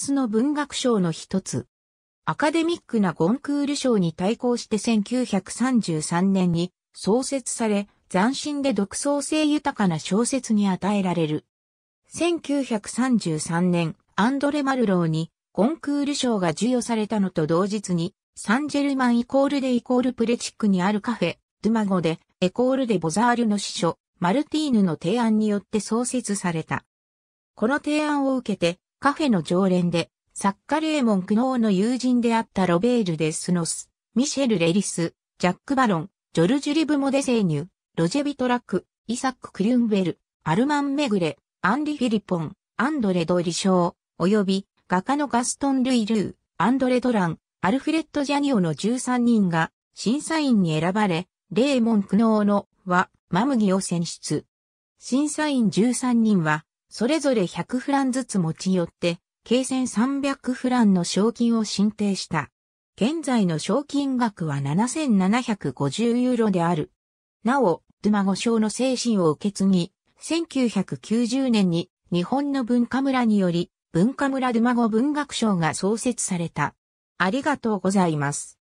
スの文学賞の一つ。アカデミックなゴンクール賞に対抗して1933年に創設され、斬新で独創性豊かな小説に与えられる。1933年、アンドレ・マルローにゴンクール賞が授与されたのと同日に、サンジェルマンイコールデイコールプレチックにあるカフェ、ドゥマゴで、エコールデ・ボザールの司書、マルティーヌの提案によって創設された。この提案を受けて、カフェの常連で、作家レーモン・クノーの友人であったロベール・デスノス、ミシェル・レリス、ジャック・バロン、ジョルジュ・リブモデ・セーニュ、ロジェ・ビトラック、イサック・クリュンベル、アルマン・メグレ、アンリ・フィリポン、アンドレ・ド・リショー、および画家のガストン・ルイ・ルー、アンドレ・ドラン、アルフレッド・ジャニオの13人が審査員に選ばれ、レーモン・クノーのはマムギを選出。審査員13人はそれぞれ100フランずつ持ち寄って、計1300フランの賞金を申請した。現在の賞金額は7750ユーロである。なお、ドゥマゴ賞の精神を受け継ぎ、1990年に日本の文化村により、文化村ドゥマゴ文学賞が創設された。ありがとうございます。